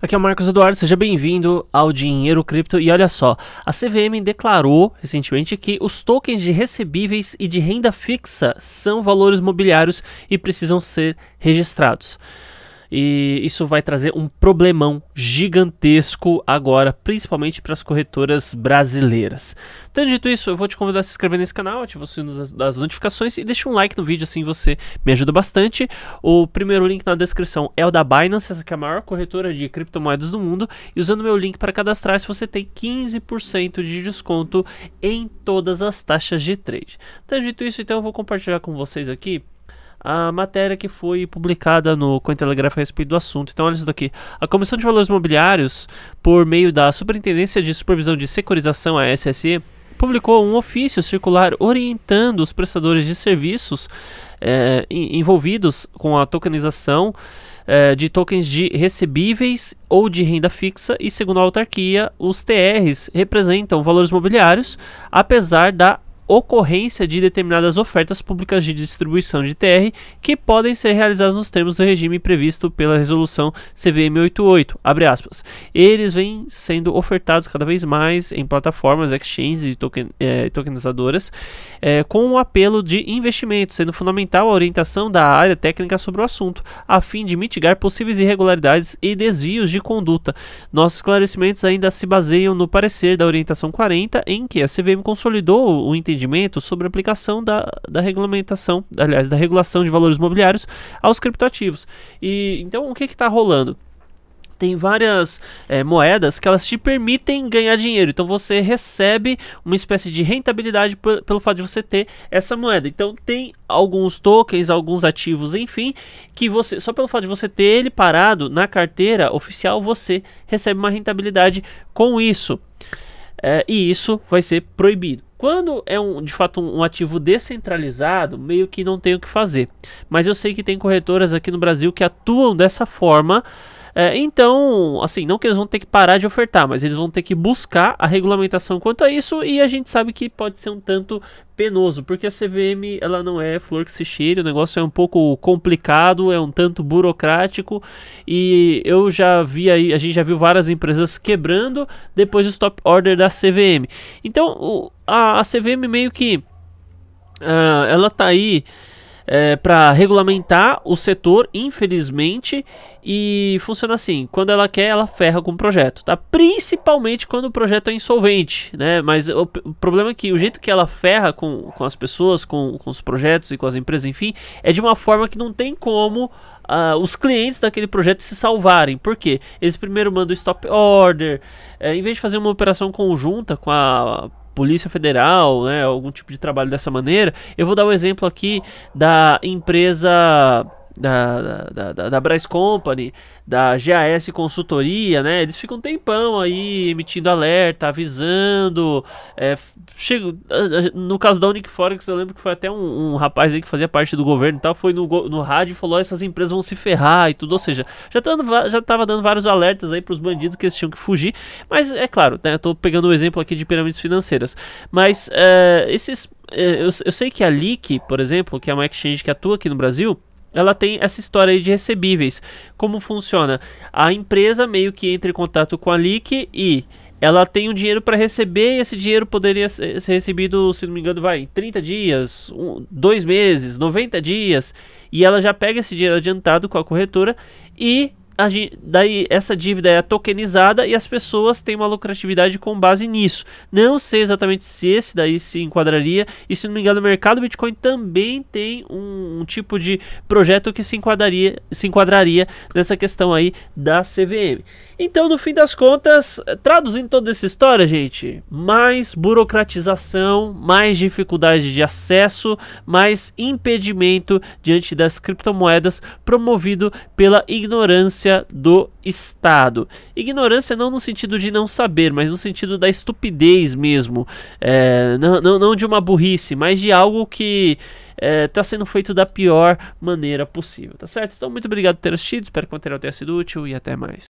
Aqui é o Marcos Eduardo, seja bem-vindo ao Dinheiro Cripto. E olha só, a CVM declarou recentemente que os tokens de recebíveis e de renda fixa são valores mobiliários e precisam ser registrados e isso vai trazer um problemão gigantesco agora, principalmente para as corretoras brasileiras. Tendo dito isso, eu vou te convidar a se inscrever nesse canal, ativar o sino das notificações e deixa um like no vídeo, assim você me ajuda bastante. O primeiro link na descrição é o da Binance, essa que é a maior corretora de criptomoedas do mundo, e usando meu link para cadastrar, se você tem 15% de desconto em todas as taxas de trade. Tendo dito isso, então eu vou compartilhar com vocês aqui a matéria que foi publicada no Cointelegraph a respeito do assunto. Então, olha isso daqui. A Comissão de Valores Mobiliários, por meio da Superintendência de Supervisão de Securização, a SSE, publicou um ofício circular orientando os prestadores de serviços é, envolvidos com a tokenização é, de tokens de recebíveis ou de renda fixa e, segundo a autarquia, os TRs representam valores mobiliários, apesar da ocorrência de determinadas ofertas públicas de distribuição de TR que podem ser realizadas nos termos do regime previsto pela resolução CVM 88, abre aspas. Eles vêm sendo ofertados cada vez mais em plataformas, exchanges e token, eh, tokenizadoras, eh, com o um apelo de investimento, sendo fundamental a orientação da área técnica sobre o assunto, a fim de mitigar possíveis irregularidades e desvios de conduta. Nossos esclarecimentos ainda se baseiam no parecer da orientação 40, em que a CVM consolidou o entendimento entendimento sobre a aplicação da, da regulamentação, aliás, da regulação de valores mobiliários aos criptoativos. E então o que está rolando? tem várias é, moedas que elas te permitem ganhar dinheiro. Então você recebe uma espécie de rentabilidade pelo fato de você ter essa moeda. Então tem alguns tokens, alguns ativos, enfim, que você só pelo fato de você ter ele parado na carteira oficial você recebe uma rentabilidade com isso. É, e isso vai ser proibido. Quando é um, de fato um, um ativo descentralizado, meio que não tem o que fazer. Mas eu sei que tem corretoras aqui no Brasil que atuam dessa forma é, então, assim, não que eles vão ter que parar de ofertar, mas eles vão ter que buscar a regulamentação quanto a isso e a gente sabe que pode ser um tanto penoso, porque a CVM ela não é flor que se cheire, o negócio é um pouco complicado, é um tanto burocrático e eu já vi aí, a gente já viu várias empresas quebrando depois do stop order da CVM. Então, o, a, a CVM meio que uh, ela tá aí é, para regulamentar o setor, infelizmente, e funciona assim: quando ela quer, ela ferra com o projeto, tá? Principalmente quando o projeto é insolvente, né? Mas o, o problema é que o jeito que ela ferra com, com as pessoas, com, com os projetos e com as empresas, enfim, é de uma forma que não tem como Uh, os clientes daquele projeto se salvarem. Por quê? Eles primeiro mandam stop order. É, em vez de fazer uma operação conjunta com a Polícia Federal, né, algum tipo de trabalho dessa maneira. Eu vou dar o um exemplo aqui da empresa da, da, da, da Company, da GAS Consultoria, né? Eles ficam um tempão aí emitindo alerta, avisando. É, chego, no caso da Unic Forex, eu lembro que foi até um, um, rapaz aí que fazia parte do governo e tal, foi no, no rádio e falou: essas empresas vão se ferrar e tudo. Ou seja, já, tando, já tava dando vários alertas aí pros bandidos que eles tinham que fugir. Mas é claro, né? Eu tô pegando o um exemplo aqui de pirâmides financeiras. Mas é, esses. É, eu, eu sei que a Leak, por exemplo, que é uma exchange que atua aqui no Brasil, ela tem essa história de recebíveis. Como funciona? A empresa meio que entra em contato com a LIC e ela tem o um dinheiro para receber e esse dinheiro poderia eh, ser recebido, se não me engano, vai 30 dias, um, dois meses, 90 dias. E ela já pega esse dinheiro adiantado com a corretora e Gente, daí essa dívida é tokenizada e as pessoas têm uma lucratividade com base nisso. Não sei exatamente se esse daí se enquadraria, e se não me engano, o mercado Bitcoin também tem um, um tipo de projeto que se enquadraria, se enquadraria nessa questão aí da CVM. Então, no fim das contas, traduzindo toda essa história, gente, mais burocratização, mais dificuldade de acesso, mais impedimento diante das criptomoedas promovido pela ignorância ignorância do Estado. Ignorância não no sentido de não saber, mas no sentido da estupidez mesmo. É, não, não, não, de uma burrice, mas de algo que está é, tá sendo feito da pior maneira possível, tá certo? Então, muito obrigado por ter assistido, espero que o material tenha sido útil e até mais.